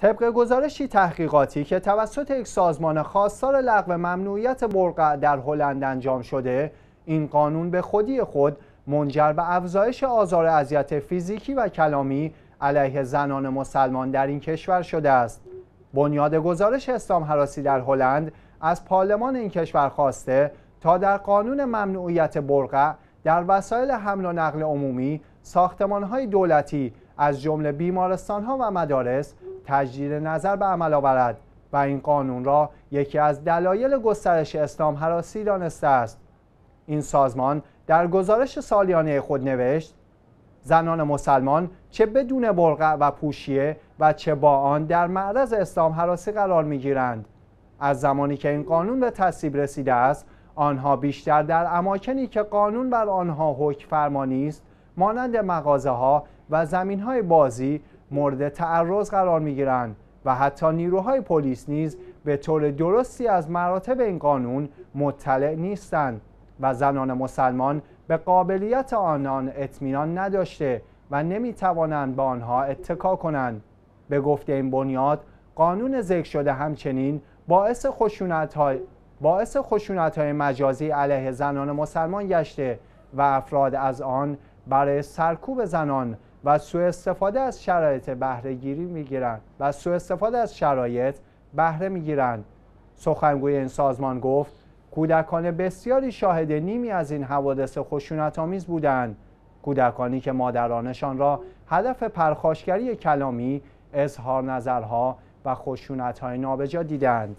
طبق گزارشی تحقیقاتی که توسط یک سازمان خواستار لغو ممنوعیت برقع در هلند انجام شده این قانون به خودی خود منجر به افزایش آزار اذیت فیزیکی و کلامی علیه زنان مسلمان در این کشور شده است بنیاد گزارش اسلام حراسی در هلند از پارلمان این کشور خواسته تا در قانون ممنوعیت برقع در وسایل حمل و نقل عمومی های دولتی از جمله ها و مدارس تجدید نظر به عمل آورد و این قانون را یکی از دلایل گسترش اسلام حراسی دانسته است این سازمان در گزارش سالیانه خود نوشت زنان مسلمان چه بدون برقع و پوشیه و چه با آن در معرض اسلام حراسی قرار می گیرند. از زمانی که این قانون به تصیب رسیده است آنها بیشتر در اماکنی که قانون بر آنها حکم فرمانی است مانند مغازه ها و زمین های بازی مورد تعرض قرار می گیرند و حتی نیروهای پلیس نیز به طور درستی از مراتب این قانون مطلع نیستند و زنان مسلمان به قابلیت آنان اطمینان نداشته و نمی توانند به آنها اتکا کنند به گفته این بنیاد قانون ذکر شده همچنین باعث خشونت های باعث خشونت های مجازی علیه زنان مسلمان گشته و افراد از آن برای سرکوب زنان و سوء استفاده از شرایط بهره گیری گیرند و سوء استفاده از شرایط بهره گیرند سخنگوی این سازمان گفت کودکان بسیاری شاهد نیمی از این حوادث خشونت آمیز بودند کودکانی که مادرانشان را هدف پرخاشگری کلامی اظهار نظرها و های نابجا دیدند